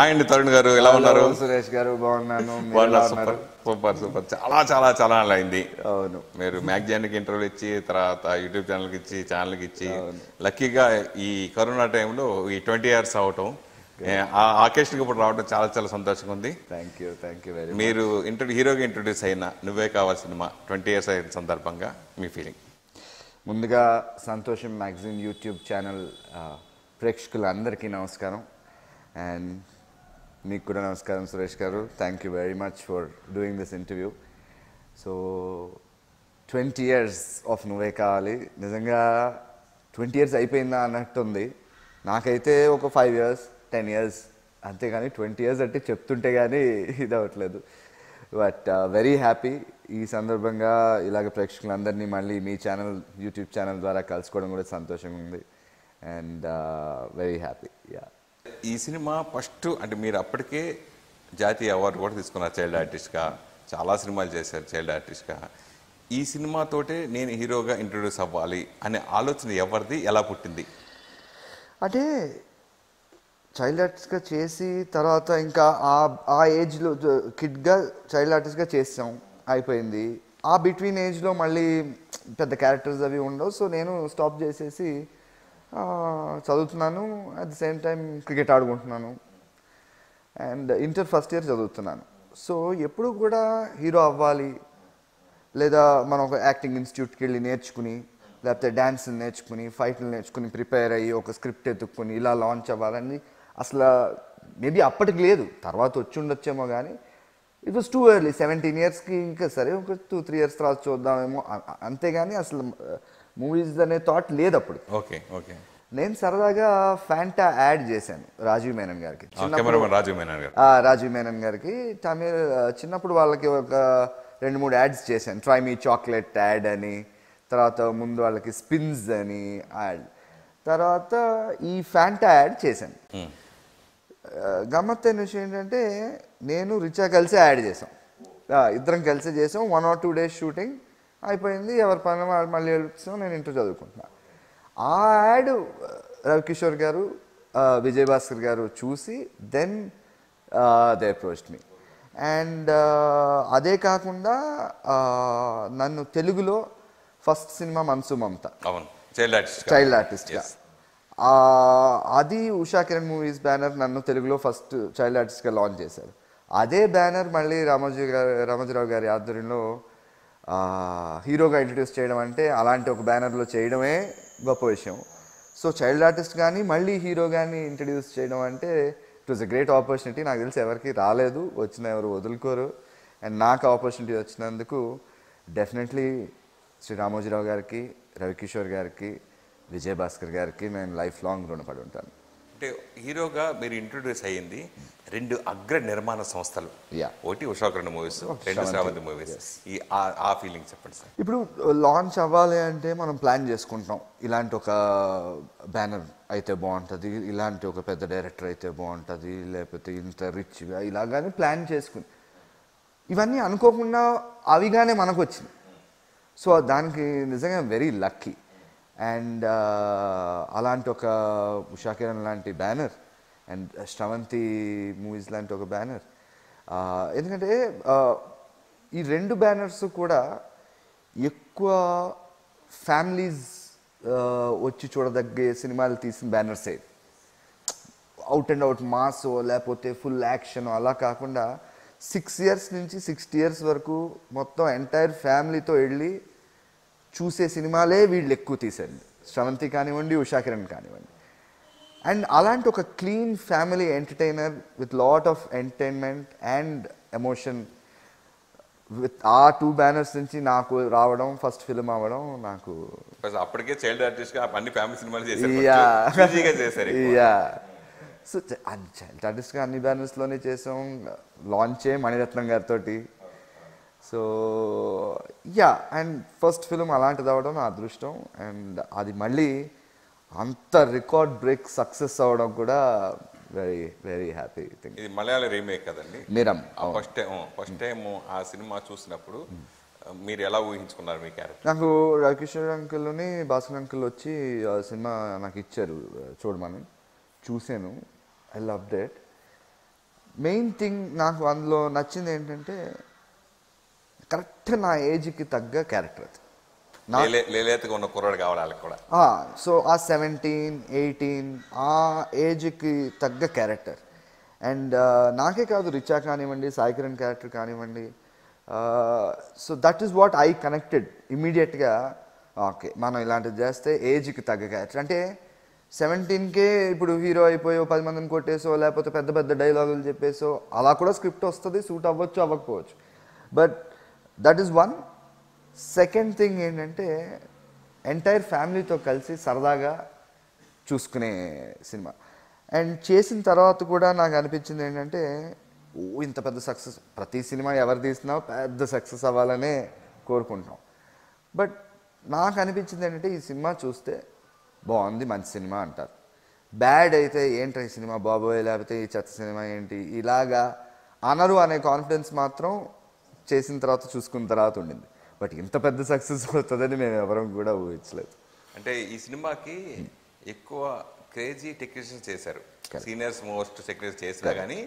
అండి తరుణ్ గారు ఎలా ఉన్నారు సురేష్ గారు బాగున్నాను సూపర్ సూపర్ చాలా చాలా చాలా అయింది అవును మీరు మ్యాగజైన్కి ఇంటర్వ్యూ ఇచ్చి తర్వాత యూట్యూబ్ ఛానల్కి ఇచ్చి ఛానల్కి ఇచ్చి లక్కీగా ఈ కరోనా టైంలో ఈ ట్వంటీ ఇయర్స్ అవటం ఆ ఆకేషన్కి ఇప్పుడు రావడం చాలా చాలా సంతోషంగా ఉంది thank you thank you very మీరు ఇంటర్వ్యూ హీరోగా ఇంట్రొడ్యూస్ అయిన నువ్వే కావాలి సినిమా ట్వంటీ ఇయర్స్ అయిన సందర్భంగా మీ ఫీలింగ్ ముందుగా సంతోషం మ్యాగజైన్ యూట్యూబ్ ఛానల్ ప్రేక్షకులందరికీ నమస్కారం అండ్ మీకు కూడా నమస్కారం Suresh garu thank you very much for doing this interview so twenty years of Nuvve Kavali నిజంగా ట్వంటీ ఇయర్స్ అయిపోయిందా అన్నట్టుంది నాకైతే ఒక ఫైవ్ ఇయర్స్ టెన్ ఇయర్స్ అంతే కానీ ట్వంటీ ఇయర్స్ అంటే చెప్తుంటే కానీ ఇది అవ్వట్లేదు బట్ వెరీ uh, హ్యాపీ ఈ సందర్భంగా ఇలాగ ప్రేక్షకులందరినీ మళ్ళీ మీ ఛానల్ యూట్యూబ్ ఛానల్ ద్వారా కలుసుకోవడం కూడా సంతోషంగా ఉంది అండ్ వెరీ హ్యాపీ యా ఈ సినిమా ఫస్ట్ అంటే మీరు అప్పటికే జాతీయ అవార్డు కూడా తీసుకున్నారు చైల్డ్ ఆర్టిస్ట్గా చాలా సినిమాలు చేశారు చైల్డ్ ఆర్టిస్ట్గా ఈ సినిమాతోటే నేను హీరోగా ఇంట్రడ్యూస్ అవ్వాలి అనే ఆలోచన ఎవరిది ఎలా పుట్టింది అంటే చైల్డ్ ఆర్టిస్ట్గా చేసి తర్వాత ఇంకా ఆ ఆ ఏజ్లో కిడ్గా చైల్డ్ ఆర్టిస్ట్గా చేసాం అయిపోయింది ఆ బిట్వీన్ ఏజ్లో మళ్ళీ పెద్ద క్యారెక్టర్స్ అవి ఉండవు సో నేను స్టాప్ చేసేసి చదువుతున్నాను at the same time cricket ఆడుకుంటున్నాను అండ్ ఇంటర్ ఫస్ట్ ఇయర్ చదువుతున్నాను సో ఎప్పుడు కూడా హీరో అవ్వాలి లేదా మనం ఒక యాక్టింగ్ ఇన్స్టిట్యూట్కి వెళ్ళి నేర్చుకుని లేకపోతే డ్యాన్స్ని నేర్చుకుని ఫైట్లు నేర్చుకుని ప్రిపేర్ అయ్యి ఒక స్క్రిప్ట్ ఎత్తుక్కుని ఇలా లాంచ్ అవ్వాలని అసలు మేబీ అప్పటికి లేదు తర్వాత వచ్చి ఉండొచ్చేమో కానీ it was too early seventeen ఇయర్స్కి ఇంకా సరే ఒక టూ త్రీ ఇయర్స్ తర్వాత చూద్దామేమో అంతేగాని అసలు మూవీస్ అనే థాట్ లేదు అప్పుడు ఓకే ఓకే నేను సరదాగా ఫ్యాంటా యాడ్ చేశాను రాజీవ్ మేనన్ గారికి రాజీవ్ మేనన్ రాజీవ్ గారికి తమిళ చిన్నప్పుడు వాళ్ళకి ఒక రెండు మూడు యాడ్స్ చేశాను ట్రై మీ చాక్లెట్ యాడ్ అని తర్వాత ముందు వాళ్ళకి స్పిన్స్ అని యాడ్ తర్వాత ఈ ఫ్యాంటా యాడ్ చేశాను గమ్మత్తైన విషయం ఏంటంటే నేను రిచా కలిసి యాడ్ చేసాం ఇద్దరం కలిసి చేసాం one or two days shooting అయిపోయింది ఎవరి పని వాళ్ళు మళ్ళీ వెళ్ళొచ్చాం నేను ఇంటర్ చదువుకుంటున్నా ఆ యాడ్ రవికిషోర్ గారు విజయభాస్కర్ భాస్కర్ గారు చూసి then they approach me and అదే కాకుండా నన్ను తెలుగులో first cinema Manasu Mamata child artist child ఆర్టిస్ట్గా అది ఉషా కిరణ్ మూవీస్ బ్యానర్ నన్ను తెలుగులో ఫస్ట్ చైల్డ్ ఆర్టిస్ట్గా లాంచ్ చేశారు అదే బ్యానర్ మళ్ళీ రామోజీ గారు రామోజీరావు గారి ఆధ్వర్యంలో హీరోగా ఇంట్రడ్యూస్ చేయడం అంటే అలాంటి ఒక బ్యానర్లో చేయడమే గొప్ప విషయం సో చైల్డ్ ఆర్టిస్ట్ కానీ మళ్ళీ హీరో కానీ ఇంట్రడ్యూస్ చేయడం అంటే it was a great opportunity నాకు తెలిసి ఎవరికి రాలేదు వచ్చిన ఎవరు వదులుకోరు అండ్ నాకు ఆపర్చునిటీ వచ్చినందుకు డెఫినెట్లీ శ్రీ రామోజీరావు గారికి రవికిషోర్ గారికి భాస్కర్ గారికి నేను లైఫ్ లాంగ్ రుణపడి ఉంటాను అంటే హీరోగా మీరు ఇంట్రొడ్యూస్ అయ్యింది రెండు అగ్ర నిర్మాణ సంస్థలు ఒకటి ఉషాకరణ మూవీస్ oh, రెండు శ్రావంతి మూవీస్ ఈ ఆ ఫీలింగ్ చెప్పండి సార్ ఇప్పుడు లాంచ్ అవ్వాలి అంటే మనం ప్లాన్ చేసుకుంటాం ఇలాంటి ఒక బ్యానర్ అయితే బాగుంటుంది ఇలాంటి ఒక పెద్ద డైరెక్టర్ అయితే బాగుంటుంది లేకపోతే ఇంత రిచ్గా ఇలాగానే ప్లాన్ చేసుకుని ఇవన్నీ అనుకోకుండా అవిగానే మనకు వచ్చింది సో దానికి నిజంగా వెరీ లక్కీ అండ్ అలాంటి ఒక ఉషాకిరణ్ లాంటి బ్యానర్ అండ్ శ్రవంతి మూవీస్ లాంటి ఒక బ్యానర్ ఎందుకంటే ఈ రెండు బ్యానర్స్ కూడా ఎక్కువ ఫ్యామిలీస్ వచ్చి చూడదగ్గే సినిమాలు తీసిన బ్యానర్సే అవుట్ అండ్ అవుట్ మాస్ లేకపోతే ఫుల్ యాక్షన్ అలా కాకుండా సిక్స్ ఇయర్స్ నుంచి సిక్స్టీ ఇయర్స్ వరకు మొత్తం ఎంటైర్ ఫ్యామిలీతో వెళ్ళి చూసే సినిమాలే వీళ్ళు ఎక్కువ తీశారు శ్రవంతి కానివ్వండి ఉషాకిరణ్ కానివ్వండి అండ్ అలాంటి ఒక clean family entertainer with lot of entertainment and emotion with ఆ టూ బ్యానర్స్ నుంచి నాకు రావడం ఫస్ట్ ఫిల్మ్ అవ్వడం నాకు అప్పటికే చైల్డ్ ఆర్టిస్ట్ గా అన్ని ఫ్యామిలీ సినిమాలు చేశారు యా సో చైల్డ్ ఆర్టిస్ట్ అన్ని బ్యానర్స్ లోనే చేసాం లాంచ్ మణిరత్నం గారితో so yeah and first film అలాంటిది అవ్వడం నా అదృష్టం అండ్ అది మళ్ళీ అంత రికార్డ్ బ్రేక్ సక్సెస్ అవ్వడం కూడా వెరీ వెరీ హ్యాపీ థింగ్ ఇది మలయాళ రీమేక్ కదండి మీరమ్ first time first hmm. Time ఆ సినిమా చూసినప్పుడు మీరు ఎలా ఊహించుకున్నారు మీ క్యారెక్టర్ నాకు రవికిషోర్ అంకుల్ని భాస్కర్ అంకుల్ వచ్చి ఆ సినిమా నాకు ఇచ్చారు చూడమని చూసాను I love that main thing నాకు అందులో నచ్చింది ఏంటంటే కరెక్ట్ నా ఏజ్కి తగ్గ క్యారెక్టర్ అది ఉన్న కుర్రాడు కావాలి కూడా సో ఆ సెవెంటీన్ ఎయిటీన్ ఆ ఏజ్కి తగ్గ క్యారెక్టర్ అండ్ నాకే కాదు రిచా కానివ్వండి సాయి కిరణ్ క్యారెక్టర్ కానివ్వండి so that is what I connected ఇమీడియట్గా ఓకే మనం ఇలాంటిది చేస్తే ఏజ్కి తగ్గ క్యారెక్టర్ అంటే సెవెంటీన్కే ఇప్పుడు హీరో అయిపోయో పది మందిని కొట్టేసో లేకపోతే పెద్ద పెద్ద డైలాగులు చెప్పేసో అలా కూడా స్క్రిప్ట్ వస్తుంది సూట్ అవ్వచ్చు అవ్వకపోవచ్చు but that is one second thing ఏంటంటే ఎంటైర్ ఫ్యామిలీతో కలిసి సరదాగా చూసుకునే సినిమా అండ్ చేసిన తర్వాత కూడా నాకు అనిపించింది ఏంటంటే ఓ ఇంత పెద్ద సక్సెస్ ప్రతి సినిమా ఎవరు తీసినా పెద్ద సక్సెస్ అవ్వాలనే కోరుకుంటాం బట్ నాకు అనిపించింది ఏంటంటే ఈ సినిమా చూస్తే బాగుంది మంచి సినిమా అంటారు బ్యాడ్ అయితే ఏంటి ఈ సినిమా బాబోయ్ లేకపోతే ఈ చెత్త సినిమా ఏంటి ఇలాగా అనరు అనే కాన్ఫిడెన్స్ మాత్రం చేసిన తర్వాత చూసుకున్న తర్వాత ఉండింది బట్ ఇంత పెద్ద సక్సెస్ అవుతుందని మేము ఎవరం కూడా ఊహించలేదు అంటే ఈ సినిమాకి ఎక్కువ క్రేజీ టెక్నీషియన్స్ చేశారు సీనియర్స్ మోస్ట్ టెక్నీషియన్స్ చేసినా కానీ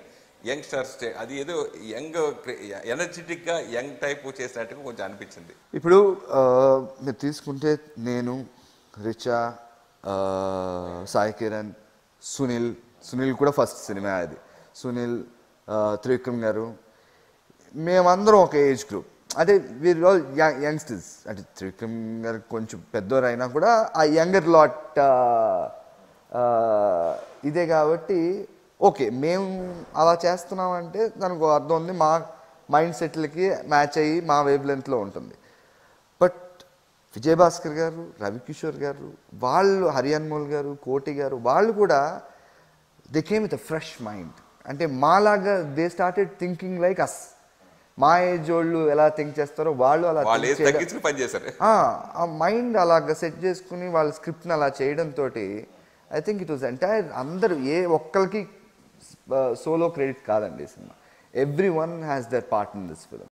యంగ్స్టర్స్ అది ఏదో యంగ్ ఎనర్జెటిక్గా యంగ్ టైప్ చేసినట్టుగా కొంచెం అనిపించింది ఇప్పుడు మీరు తీసుకుంటే నేను రిచా సాయి కిరణ్ సునీల్ సునీల్ కూడా ఫస్ట్ సినిమా అది సునీల్ త్రివిక్రమ్ గారు మేమందరం ఒక ఏజ్ గ్రూప్ అంటే వీర్ ఆల్ యంగ్స్టర్స్ అంటే త్రివిక్రమ్ గారు కొంచెం అయినా కూడా ఆ యంగర్ లాట్ ఇదే కాబట్టి ఓకే మేము అలా చేస్తున్నామంటే దానికి అర్థం ఉంది మా మైండ్ సెట్లకి మ్యాచ్ అయ్యి మా వేవ్ లెంత్లో ఉంటుంది బట్ విజయభాస్కర్ గారు రవికిషోర్ గారు వాళ్ళు హరియాన్మోల్ గారు కోటి గారు వాళ్ళు కూడా they came with fresh mind అంటే మాలాగా they started thinking like us మా ఏజ్ వాళ్ళు ఎలా థింక్ చేస్తారో వాళ్ళు అలా పని ఆ మైండ్ అలాగ సెట్ చేసుకుని వాళ్ళ స్క్రిప్ట్ని అలా చేయడం తోటి I think it was entire అందరు ఏ ఒక్కరికి సోలో క్రెడిట్ కాదండి cinema everyone has their part in this film